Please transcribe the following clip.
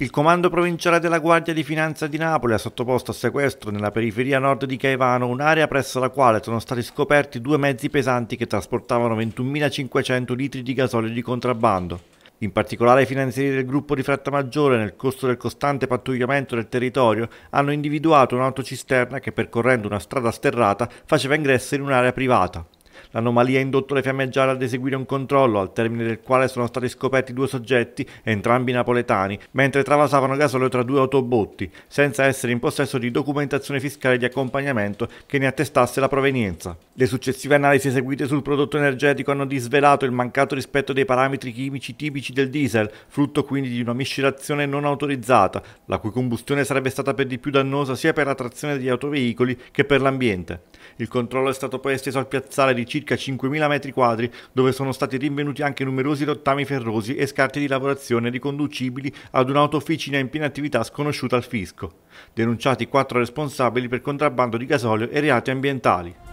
Il comando provinciale della Guardia di Finanza di Napoli ha sottoposto a sequestro nella periferia nord di Caivano un'area presso la quale sono stati scoperti due mezzi pesanti che trasportavano 21.500 litri di gasolio di contrabbando. In particolare i finanzieri del gruppo di Maggiore, nel corso del costante pattugliamento del territorio, hanno individuato un'autocisterna che percorrendo una strada sterrata faceva ingresso in un'area privata. L'anomalia ha indotto le fiammeggiare ad eseguire un controllo, al termine del quale sono stati scoperti due soggetti, entrambi napoletani, mentre travasavano gasolio tra due autobotti, senza essere in possesso di documentazione fiscale di accompagnamento che ne attestasse la provenienza. Le successive analisi eseguite sul prodotto energetico hanno disvelato il mancato rispetto dei parametri chimici tipici del diesel, frutto quindi di una miscelazione non autorizzata, la cui combustione sarebbe stata per di più dannosa sia per la trazione degli autoveicoli che per l'ambiente. Il controllo è stato poi esteso al piazzale di circa 5.000 metri quadri, dove sono stati rinvenuti anche numerosi rottami ferrosi e scarti di lavorazione riconducibili ad un'autofficina in piena attività sconosciuta al fisco. Denunciati quattro responsabili per contrabbando di gasolio e reati ambientali.